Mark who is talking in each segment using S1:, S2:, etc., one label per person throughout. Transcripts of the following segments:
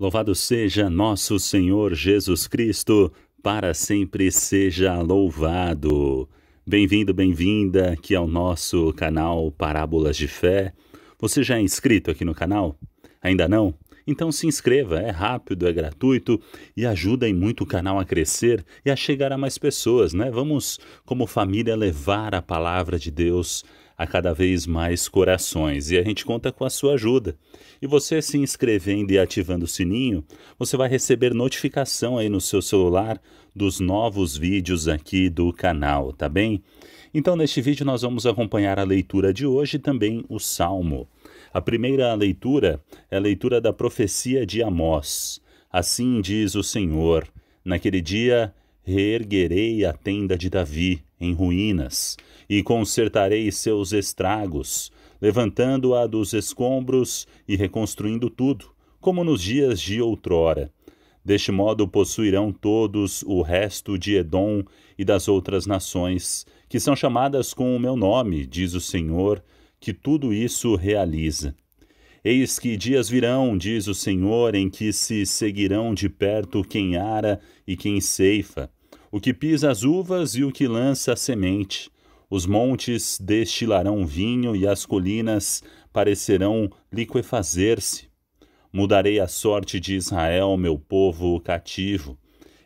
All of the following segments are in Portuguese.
S1: Louvado seja nosso Senhor Jesus Cristo, para sempre seja louvado. Bem-vindo, bem-vinda aqui ao nosso canal Parábolas de Fé. Você já é inscrito aqui no canal? Ainda não? Então se inscreva, é rápido, é gratuito e ajuda em muito o canal a crescer e a chegar a mais pessoas, né? Vamos, como família, levar a palavra de Deus a cada vez mais corações e a gente conta com a sua ajuda. E você se inscrevendo e ativando o sininho, você vai receber notificação aí no seu celular dos novos vídeos aqui do canal, tá bem? Então, neste vídeo, nós vamos acompanhar a leitura de hoje e também o Salmo. A primeira leitura é a leitura da profecia de Amós. Assim diz o Senhor: Naquele dia reerguerei a tenda de Davi em ruínas, e consertarei seus estragos, levantando-a dos escombros e reconstruindo tudo, como nos dias de outrora. Deste modo possuirão todos o resto de Edom e das outras nações, que são chamadas com o meu nome, diz o Senhor, que tudo isso realiza. Eis que dias virão, diz o Senhor, em que se seguirão de perto quem ara e quem ceifa, o que pisa as uvas e o que lança a semente. Os montes destilarão vinho e as colinas parecerão liquefazer-se. Mudarei a sorte de Israel, meu povo cativo.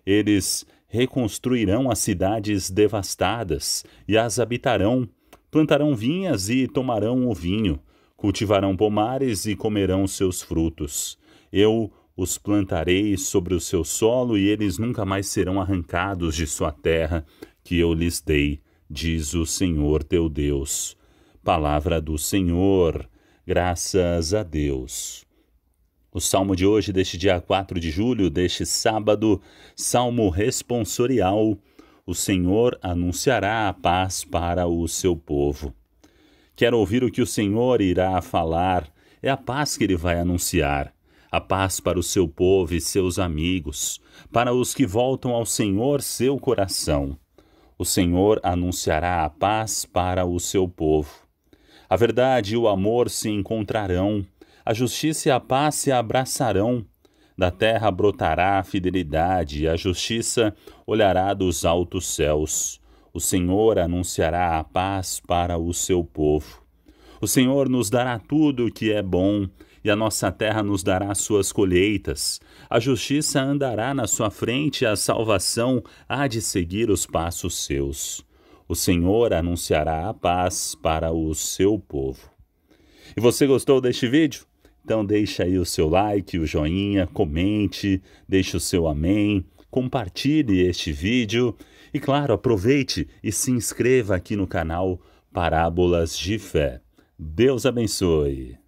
S1: Eles reconstruirão as cidades devastadas e as habitarão. Plantarão vinhas e tomarão o vinho. Cultivarão pomares e comerão seus frutos. Eu os plantarei sobre o seu solo e eles nunca mais serão arrancados de sua terra, que eu lhes dei, diz o Senhor teu Deus. Palavra do Senhor, graças a Deus. O salmo de hoje, deste dia 4 de julho, deste sábado, salmo responsorial. O Senhor anunciará a paz para o seu povo. Quero ouvir o que o Senhor irá falar, é a paz que ele vai anunciar a paz para o seu povo e seus amigos, para os que voltam ao Senhor seu coração. O Senhor anunciará a paz para o seu povo. A verdade e o amor se encontrarão, a justiça e a paz se abraçarão. Da terra brotará a fidelidade, e a justiça olhará dos altos céus. O Senhor anunciará a paz para o seu povo. O Senhor nos dará tudo o que é bom e a nossa terra nos dará suas colheitas. A justiça andará na sua frente e a salvação há de seguir os passos seus. O Senhor anunciará a paz para o seu povo. E você gostou deste vídeo? Então deixa aí o seu like, o joinha, comente, deixe o seu amém, compartilhe este vídeo e claro, aproveite e se inscreva aqui no canal Parábolas de Fé. Deus abençoe.